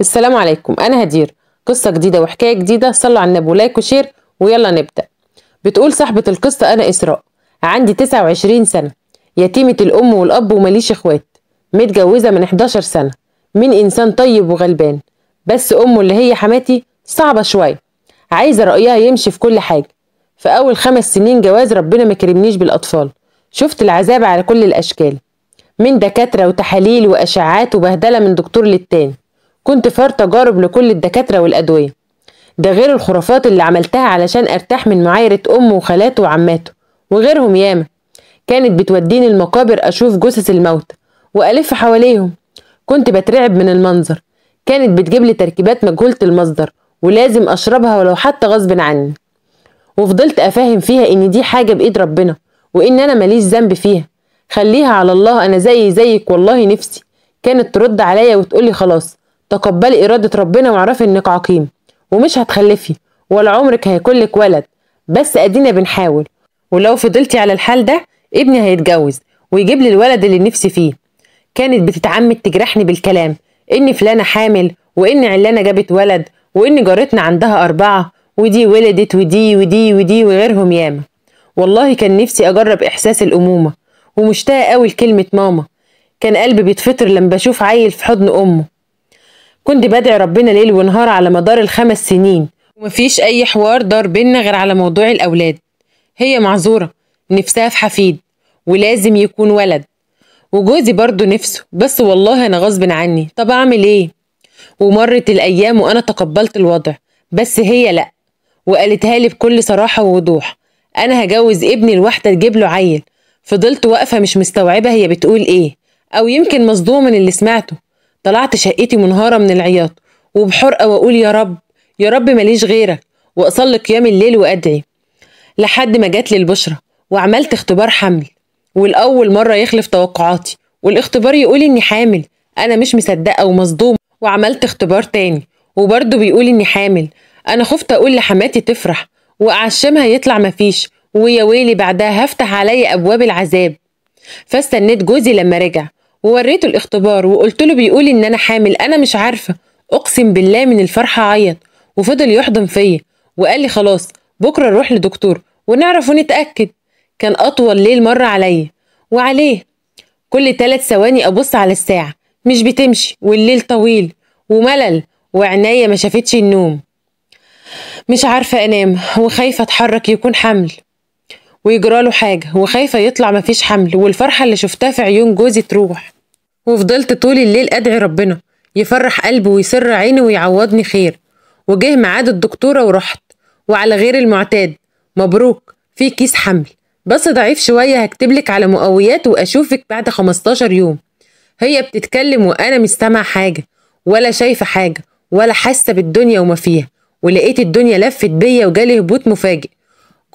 السلام عليكم انا هدير قصه جديده وحكايه جديده صلوا على النبي ولايك وشير ويلا نبدا بتقول صاحبه القصه انا اسراء عندي 29 سنه يتيمه الام والاب ومليش اخوات متجوزه من 11 سنه من انسان طيب وغلبان بس امه اللي هي حماتي صعبه شويه عايزه رايها يمشي في كل حاجه في اول خمس سنين جواز ربنا ما كرمنيش بالاطفال شفت العذاب على كل الاشكال من دكاتره وتحاليل واشعات وبهدله من دكتور للتاني كنت فار تجارب لكل الدكاترة والأدوية ده غير الخرافات اللي عملتها علشان أرتاح من معايرة أمه وخالاته وعماته وغيرهم ياما كانت بتوديني المقابر أشوف جثث الموت وألف حواليهم كنت بترعب من المنظر كانت بتجيب لي تركيبات مجهولة المصدر ولازم أشربها ولو حتى غصب عني وفضلت أفهم فيها إن دي حاجة بإيد ربنا وإن أنا ماليش ذنب فيها خليها على الله أنا زي زيك والله نفسي كانت ترد عليا وتقولي خلاص تقبلي إرادة ربنا واعرفي إنك عقيم ومش هتخلفي ولا عمرك هيكون لك ولد بس أدينا بنحاول ولو فضلتي على الحال ده ابني هيتجوز ويجيب لي الولد اللي نفسي فيه كانت بتتعمد تجرحني بالكلام إن فلانة حامل وإن علانة جابت ولد وإن جارتنا عندها أربعة ودي ولدت ودي ودي ودي وغيرهم ياما والله كان نفسي أجرب إحساس الأمومة ومشتاقة أوي لكلمة ماما كان قلبي بيتفطر لما بشوف عيل في حضن أمه كنت بدعي ربنا ليل ونهار على مدار الخمس سنين ومفيش أي حوار دار بينا غير على موضوع الأولاد هي معذورة نفسها في حفيد ولازم يكون ولد وجوزي برضه نفسه بس والله أنا غصب عني طب أعمل إيه؟ ومرت الأيام وأنا تقبلت الوضع بس هي لأ وقالتها لي بكل صراحة ووضوح أنا هجوز ابني الواحدة تجيب له عيل فضلت واقفة مش مستوعبة هي بتقول إيه أو يمكن مصدومة من اللي سمعته طلعت شقتي منهارة من العياط وبحرقة وأقول يا رب يا رب ماليش غيرك وأصلي قيام الليل وأدعي لحد ما جات لي البشرة وعملت اختبار حمل والأول مرة يخلف توقعاتي والاختبار يقول إني حامل أنا مش مصدقة ومصدومة وعملت اختبار تاني وبرضه بيقول إني حامل أنا خفت أقول لحماتي تفرح وأعشمها يطلع مفيش ويا ويلي بعدها هفتح عليا أبواب العذاب فاستنيت جوزي لما رجع ووريته الاختبار وقلت له بيقول ان انا حامل انا مش عارفه اقسم بالله من الفرحه عيط وفضل يحضن فيا وقال لي خلاص بكره نروح لدكتور ونعرف ونتاكد كان اطول ليل مر عليا وعليه كل ثلاث ثواني ابص على الساعه مش بتمشي والليل طويل وملل وعناية ما شافتش النوم مش عارفة أنام وخايفة أتحرك يكون حمل ويجراله حاجة وخايفة يطلع مفيش حمل والفرحة اللي شفتها في عيون جوزي تروح وفضلت طول الليل أدعي ربنا يفرح قلبي ويسر عيني ويعوضني خير وجه ميعاد الدكتورة ورحت وعلى غير المعتاد مبروك في كيس حمل بس ضعيف شوية هكتبلك على مقويات وأشوفك بعد 15 يوم هي بتتكلم وأنا مش سامعة حاجة ولا شايفة حاجة ولا حاسة بالدنيا وما فيها ولقيت الدنيا لفت بيا وجالي هبوط مفاجئ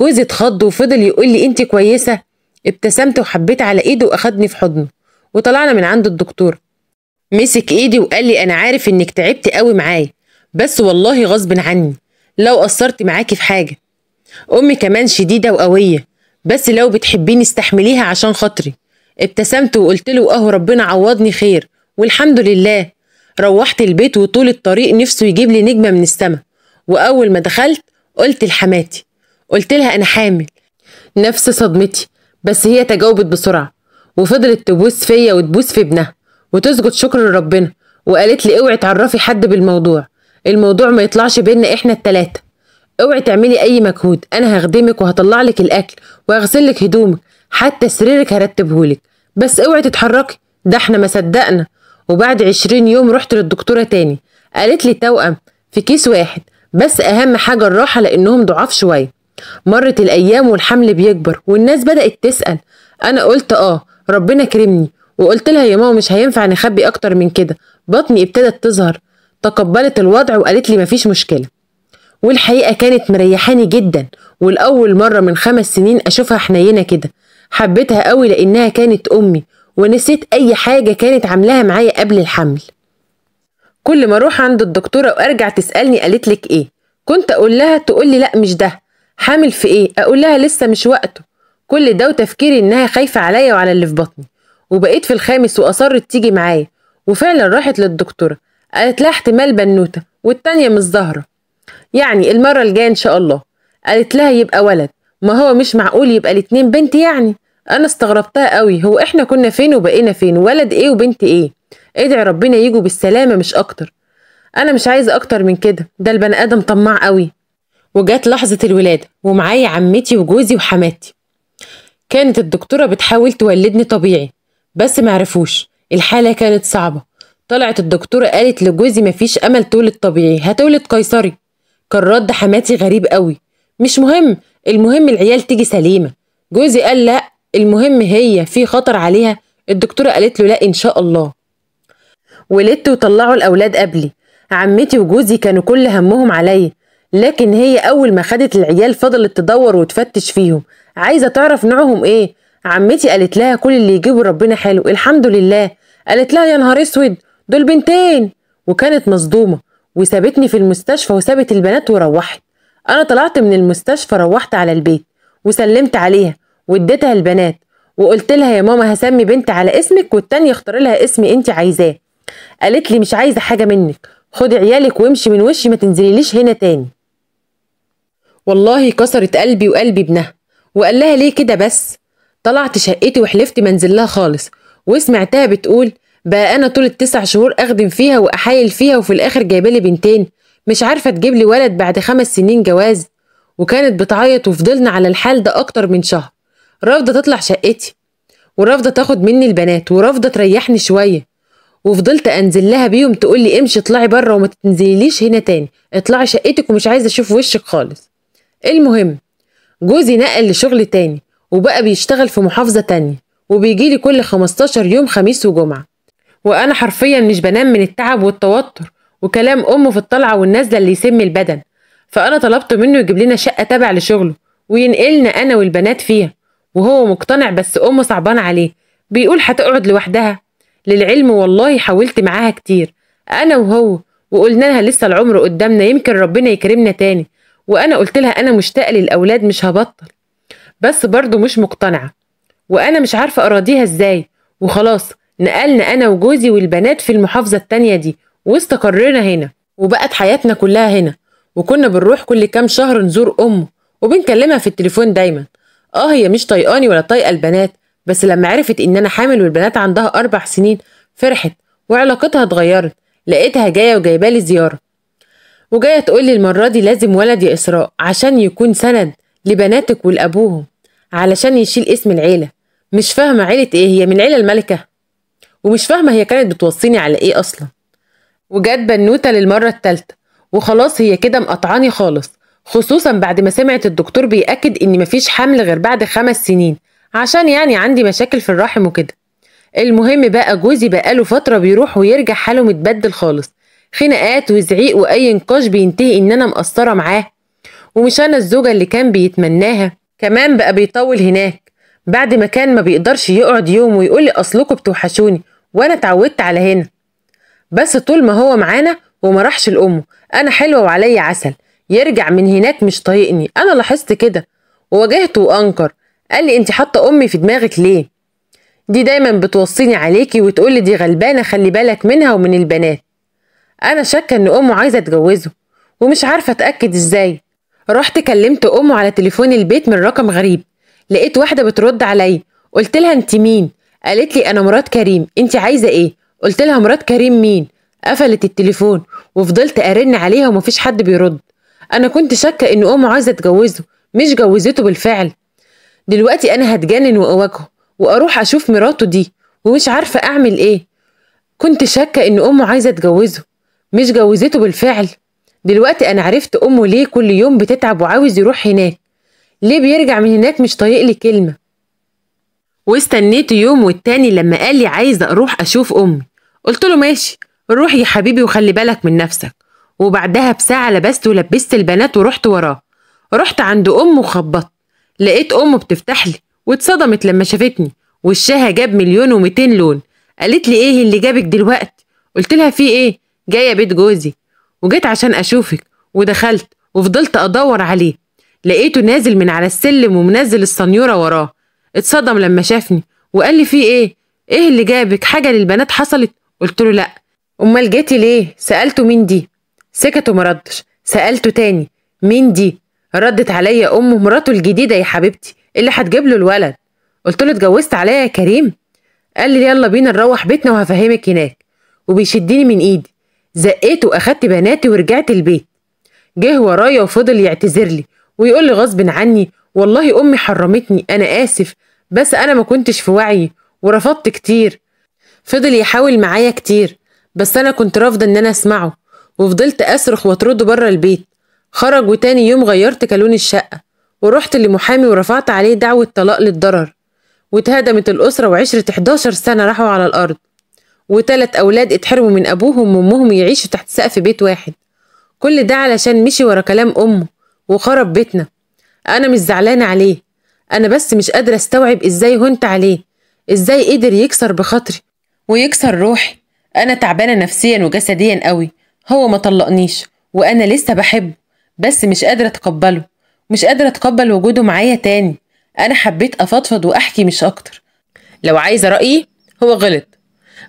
جوزي اتخض وفضل يقول لي انت كويسة ابتسمت وحبيت على ايده واخدني في حضنه وطلعنا من عند الدكتور مسك ايدي وقال لي انا عارف انك تعبت قوي معايا بس والله غصب عني لو قصرت معاكي في حاجه امي كمان شديده وقويه بس لو بتحبيني استحمليها عشان خاطري ابتسمت وقلت له اهو ربنا عوضني خير والحمد لله روحت البيت وطول الطريق نفسه يجيب لي نجمه من السما واول ما دخلت قلت لحماتي قلت لها انا حامل نفس صدمتي بس هي تجاوبت بسرعه وفضلت تبوس فيا وتبوس في ابنها وتسجد شكر لربنا وقالت لي اوعي تعرفي حد بالموضوع الموضوع ما يطلعش بينا احنا التلاتة اوعي تعملي اي مجهود انا هخدمك وهطلع لك الاكل وهغسل لك هدومك حتى سريرك هرتبهولك بس اوعي تتحركي ده احنا ما صدقنا وبعد عشرين يوم رحت للدكتورة تاني قالت لي توأم في كيس واحد بس اهم حاجة الراحة لانهم ضعاف شوية مرت الايام والحمل بيكبر والناس بدأت تسأل انا قلت اه ربنا كرمني وقلت لها يا ماما مش هينفع نخبي اكتر من كده بطني ابتدت تظهر تقبلت الوضع وقالت لي مفيش مشكله والحقيقه كانت مريحاني جدا والاول مره من خمس سنين اشوفها حنينه كده حبيتها قوي لانها كانت امي ونسيت اي حاجه كانت عاملاها معايا قبل الحمل كل ما اروح عند الدكتوره وارجع تسالني قالت لك ايه كنت اقول لها تقول لي لا مش ده حامل في ايه اقول لها لسه مش وقته كل ده وتفكيري انها خايفه عليا وعلى اللي في بطني وبقيت في الخامس واصرت تيجي معايا وفعلا راحت للدكتوره قالت لها احتمال بنوته والتانيه مش ظاهره يعني المره الجايه ان شاء الله قالت لها يبقى ولد ما هو مش معقول يبقى الاتنين بنت يعني انا استغربتها قوي هو احنا كنا فين وبقينا فين ولد ايه وبنت ايه ادعي ربنا يجوا بالسلامه مش اكتر انا مش عايزه اكتر من كده ده البني ادم طماع قوي وجات لحظه الولاده ومعايا عمتي وجوزي وحماتي كانت الدكتورة بتحاول تولدني طبيعي بس معرفوش الحالة كانت صعبة طلعت الدكتورة قالت لجوزي مفيش أمل تولد طبيعي هتولد قيصري كان رد حماتي غريب قوي مش مهم المهم العيال تيجي سليمة جوزي قال لأ المهم هي في خطر عليها الدكتورة قالت له لأ إن شاء الله ولدت وطلعوا الأولاد قبلي عمتي وجوزي كانوا كل همهم عليا لكن هي أول ما خدت العيال فضلت تدور وتفتش فيهم عايزه تعرف نوعهم ايه عمتي قالت لها كل اللي يجيبه ربنا حلو الحمد لله قالت لها يا نهار اسود دول بنتين وكانت مصدومه وسابتني في المستشفى وسابت البنات وروحت انا طلعت من المستشفى روحت على البيت وسلمت عليها واديتها البنات وقلت لها يا ماما هسمي بنت على اسمك والتانية اختار لها اسم انت عايزاه قالت لي مش عايزه حاجه منك خدي عيالك وامشي من وشي ما تنزليليش هنا تاني والله كسرت قلبي وقلبي ابنها وقال لها ليه كده بس طلعت شقتي وحلفت منزلها خالص وسمعتها بتقول بقى انا طول التسع شهور اخدم فيها واحايل فيها وفي الاخر جايبالي بنتين مش عارفه تجيب لي ولد بعد خمس سنين جواز وكانت بتعيط وفضلنا على الحال ده اكتر من شهر رافضه تطلع شقتي ورافضه تاخد مني البنات ورافضه تريحني شويه وفضلت انزل لها بيهم تقول لي امشي اطلعي بره وما تنزليليش هنا تاني اطلعي شقتك ومش عايزه اشوف وشك خالص المهم جوزي نقل لشغل تاني وبقى بيشتغل في محافظة تانية وبيجيلي كل 15 يوم خميس وجمعة وأنا حرفيا مش بنام من التعب والتوتر وكلام أمه في الطلعة والنازلة اللي يسم البدن فأنا طلبت منه يجيب لنا شقة تابعة لشغله وينقلنا أنا والبنات فيها وهو مقتنع بس أمه صعبان عليه بيقول هتقعد لوحدها للعلم والله حاولت معاها كتير أنا وهو وقلنا لها لسه العمر قدامنا يمكن ربنا يكرمنا تاني وانا قلت لها انا مشتاقه للاولاد مش هبطل بس برضو مش مقتنعه وانا مش عارفه اراضيها ازاي وخلاص نقلنا انا وجوزي والبنات في المحافظه التانيه دي واستقرينا هنا وبقت حياتنا كلها هنا وكنا بنروح كل كام شهر نزور امه وبنكلمها في التليفون دايما اه هي مش طايقاني ولا طايقه البنات بس لما عرفت ان انا حامل والبنات عندها اربع سنين فرحت وعلاقتها اتغيرت لقيتها جايه وجايبالي زياره وجايه تقول لي المره دي لازم ولد يا اسراء عشان يكون سند لبناتك ولابوهم علشان يشيل اسم العيله مش فاهمه عيله ايه هي من عيله الملكه ومش فاهمه هي كانت بتوصيني على ايه اصلا وجات بنوته للمره التالتة وخلاص هي كده مقطعاني خالص خصوصا بعد ما سمعت الدكتور بيأكد ان مفيش حمل غير بعد خمس سنين عشان يعني عندي مشاكل في الرحم وكده المهم بقى جوزي بقاله فترة بيروح ويرجع حاله متبدل خالص خناقات وزعيق واي نقاش بينتهي ان انا مقصره معاه ومش انا الزوجه اللي كان بيتمناها كمان بقى بيطول هناك بعد ما كان ما بيقدرش يقعد يوم ويقول لي اصلكم بتوحشوني وانا اتعودت على هنا بس طول ما هو معانا وما راحش لامه انا حلوه وعليا عسل يرجع من هناك مش طايقني انا لاحظت كده وواجهته وانكر قال لي انت حاطه امي في دماغك ليه دي دايما بتوصيني عليكي وتقولي دي غلبانه خلي بالك منها ومن البنات أنا شاكة إن أمه عايزة أتجوزه ومش عارفة أتأكد إزاي رحت كلمت أمه على تليفون البيت من رقم غريب لقيت واحدة بترد عليا قلت لها أنت مين؟ قالت لي أنا مرات كريم أنت عايزة إيه؟ قلت لها مرات كريم مين؟ قفلت التليفون وفضلت أرن عليها ومفيش حد بيرد أنا كنت شاكة إن أمه عايزة أتجوزه مش جوزته بالفعل دلوقتي أنا هتجنن وأواجهه وأروح أشوف مراته دي ومش عارفة أعمل إيه كنت شاكة إن أمه عايزة أتجوزه مش جوزته بالفعل دلوقتي انا عرفت امه ليه كل يوم بتتعب وعاوز يروح هناك ليه بيرجع من هناك مش طايق لي كلمه واستنيت يوم والتاني لما قال لي عايز اروح اشوف امي قلت له ماشي روح يا حبيبي وخلي بالك من نفسك وبعدها بساعه لبست ولبست البنات ورحت وراه رحت عند امه وخبطت لقيت امه بتفتح لي واتصدمت لما شافتني وشها جاب مليون ومتين لون قالت لي ايه اللي جابك دلوقتي قلت لها في ايه جايه بيت جوزي وجيت عشان اشوفك ودخلت وفضلت ادور عليه لقيته نازل من على السلم ومنزل السنيوره وراه اتصدم لما شافني وقال لي في ايه ايه اللي جابك حاجه للبنات حصلت قلت له لا امال جيتي ليه سالته مين دي سكت وما ردش سالته تاني مين دي ردت عليا امه مراته الجديده يا حبيبتي اللي هتجيب له الولد قلت له اتجوزت عليا يا كريم قال لي يلا بينا نروح بيتنا وهفهمك هناك وبيشدني من ايدي زقيت واخدت بناتي ورجعت البيت جه ورايا وفضل يعتذر لي ويقول لي غصب عني والله امي حرمتني انا اسف بس انا ما كنتش في وعي ورفضت كتير فضل يحاول معايا كتير بس انا كنت رافضه ان انا اسمعه وفضلت اصرخ واطرده بره البيت خرج وتاني يوم غيرت كالون الشقه ورحت لمحامي ورفعت عليه دعوه طلاق للضرر واتهدمت الاسره وعشره 11 سنه راحوا على الارض وتلات أولاد اتحرموا من أبوهم وأمهم يعيشوا تحت سقف بيت واحد كل ده علشان مشي ورا كلام أمه وخرب بيتنا أنا مش زعلانة عليه أنا بس مش قادرة أستوعب إزاي هنت عليه إزاي قدر يكسر بخاطري ويكسر روحي أنا تعبانة نفسيا وجسديا قوي هو ما طلقنيش وأنا لسه بحبه بس مش قادرة أتقبله مش قادرة أتقبل وجوده معايا تاني أنا حبيت أفضفض وأحكي مش أكتر لو عايزة رأيي هو غلط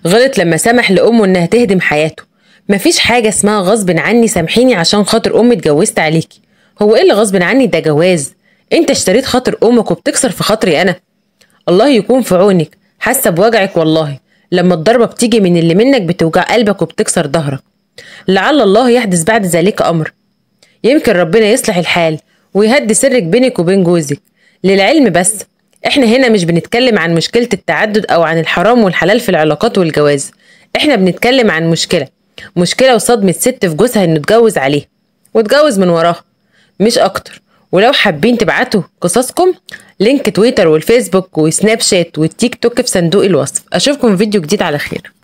غلط لما سمح لأمه إنها تهدم حياته مفيش حاجة اسمها غصب عني سامحيني عشان خاطر أمي اتجوزت عليكي هو إيه اللي غصب عني ده جواز أنت اشتريت خاطر أمك وبتكسر في خاطري أنا الله يكون في عونك حاسة بوجعك والله لما الضربة بتيجي من اللي منك بتوجع قلبك وبتكسر ظهرك لعل الله يحدث بعد ذلك أمر يمكن ربنا يصلح الحال ويهدي سرك بينك وبين جوزك للعلم بس احنا هنا مش بنتكلم عن مشكله التعدد او عن الحرام والحلال في العلاقات والجواز احنا بنتكلم عن مشكله مشكله وصدمه ست في جوزها انه اتجوز عليها واتجوز من وراها مش اكتر ولو حابين تبعتوا قصصكم لينك تويتر والفيسبوك وسناب شات والتيك توك في صندوق الوصف اشوفكم في فيديو جديد على خير